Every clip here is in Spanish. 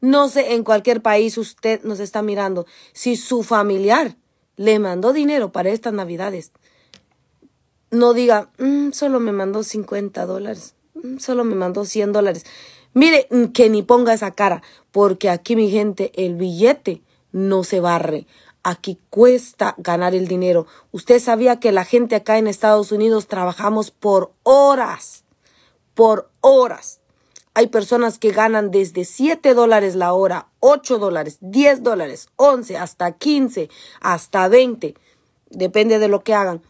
No sé en cualquier país usted nos está mirando. Si su familiar le mandó dinero para estas navidades, no diga, mm, solo me mandó 50 dólares, mm, solo me mandó 100 dólares. Mire, que ni ponga esa cara, porque aquí mi gente, el billete no se barre. Aquí cuesta ganar el dinero. Usted sabía que la gente acá en Estados Unidos trabajamos por horas, por horas. Hay personas que ganan desde 7 dólares la hora, 8 dólares, 10 dólares, 11, hasta 15, hasta 20. Depende de lo que hagan.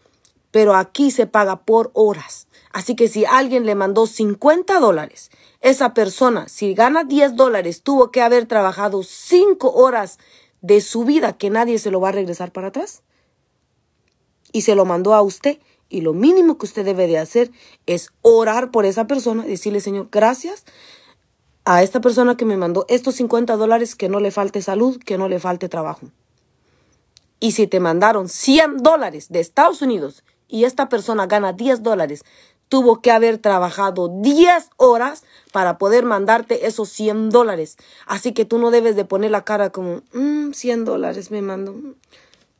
Pero aquí se paga por horas. Así que si alguien le mandó 50 dólares, esa persona, si gana 10 dólares, tuvo que haber trabajado 5 horas de su vida que nadie se lo va a regresar para atrás. Y se lo mandó a usted. Y lo mínimo que usted debe de hacer es orar por esa persona, y decirle, Señor, gracias a esta persona que me mandó estos 50 dólares, que no le falte salud, que no le falte trabajo. Y si te mandaron 100 dólares de Estados Unidos y esta persona gana 10 dólares, tuvo que haber trabajado 10 horas para poder mandarte esos 100 dólares. Así que tú no debes de poner la cara como, mmm, 100 dólares me mandó.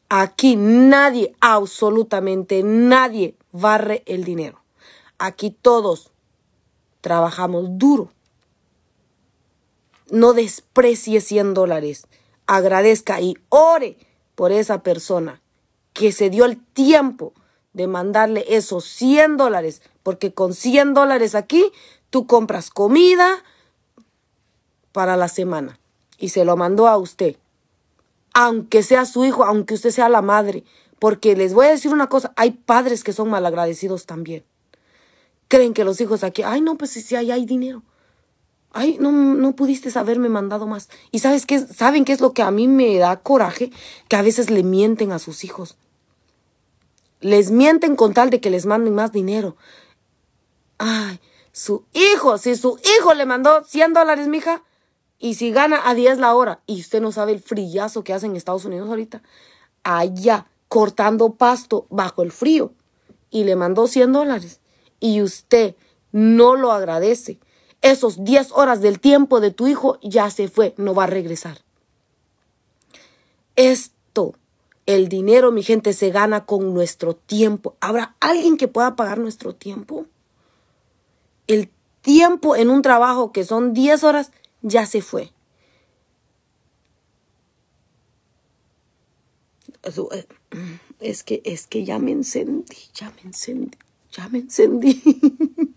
Aquí nadie, absolutamente nadie, barre el dinero. Aquí todos trabajamos duro. No desprecie 100 dólares. Agradezca y ore por esa persona que se dio el tiempo de mandarle esos 100 dólares, porque con 100 dólares aquí tú compras comida para la semana y se lo mandó a usted aunque sea su hijo, aunque usted sea la madre. Porque les voy a decir una cosa, hay padres que son malagradecidos también. Creen que los hijos aquí, ay no, pues si, sí ahí hay dinero. Ay, no, no pudiste haberme mandado más. Y sabes qué, saben qué es lo que a mí me da coraje, que a veces le mienten a sus hijos. Les mienten con tal de que les manden más dinero. Ay, su hijo, si su hijo le mandó 100 dólares, mija, y si gana a 10 la hora, y usted no sabe el frillazo que hacen en Estados Unidos ahorita, allá cortando pasto bajo el frío, y le mandó 100 dólares, y usted no lo agradece, esos 10 horas del tiempo de tu hijo ya se fue, no va a regresar. Esto, el dinero, mi gente, se gana con nuestro tiempo. ¿Habrá alguien que pueda pagar nuestro tiempo? El tiempo en un trabajo que son 10 horas ya se fue. Eh, es que, es que ya me encendí, ya me encendí, ya me encendí.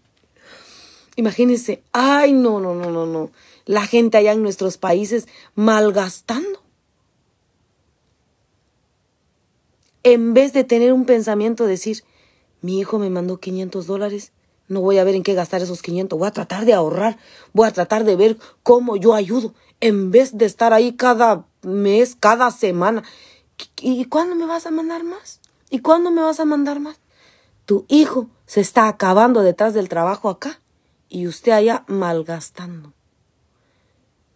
Imagínense, ay, no, no, no, no, no. La gente allá en nuestros países malgastando. En vez de tener un pensamiento, decir, mi hijo me mandó 500 dólares, no voy a ver en qué gastar esos 500, voy a tratar de ahorrar, voy a tratar de ver cómo yo ayudo, en vez de estar ahí cada mes, cada semana. ¿Y cuándo me vas a mandar más? ¿Y cuándo me vas a mandar más? Tu hijo se está acabando detrás del trabajo acá y usted allá malgastando.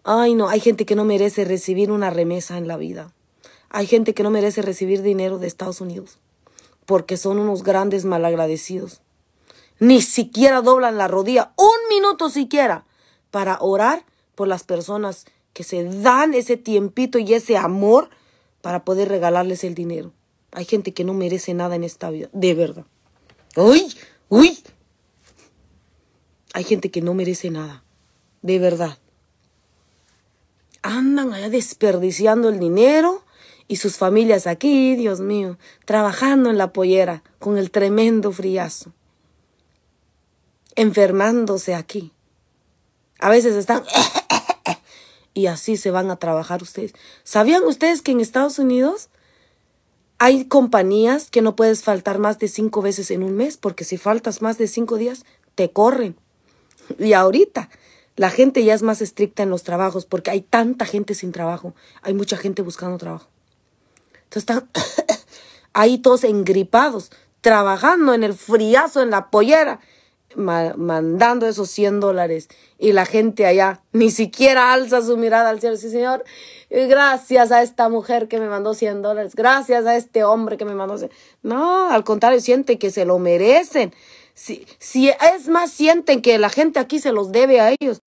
Ay, no, hay gente que no merece recibir una remesa en la vida. Hay gente que no merece recibir dinero de Estados Unidos porque son unos grandes malagradecidos ni siquiera doblan la rodilla, un minuto siquiera, para orar por las personas que se dan ese tiempito y ese amor para poder regalarles el dinero. Hay gente que no merece nada en esta vida, de verdad. ¡Uy! ¡Uy! Hay gente que no merece nada, de verdad. Andan allá desperdiciando el dinero y sus familias aquí, Dios mío, trabajando en la pollera con el tremendo friazo enfermándose aquí. A veces están y así se van a trabajar ustedes. ¿Sabían ustedes que en Estados Unidos hay compañías que no puedes faltar más de cinco veces en un mes? Porque si faltas más de cinco días, te corren. Y ahorita la gente ya es más estricta en los trabajos porque hay tanta gente sin trabajo. Hay mucha gente buscando trabajo. Entonces están ahí todos engripados, trabajando en el friazo, en la pollera mandando esos 100 dólares y la gente allá ni siquiera alza su mirada al cielo. Sí, Señor, eh, gracias a esta mujer que me mandó 100 dólares, gracias a este hombre que me mandó 100. No, al contrario, siente que se lo merecen. si es más, sienten que la gente aquí se los debe a ellos.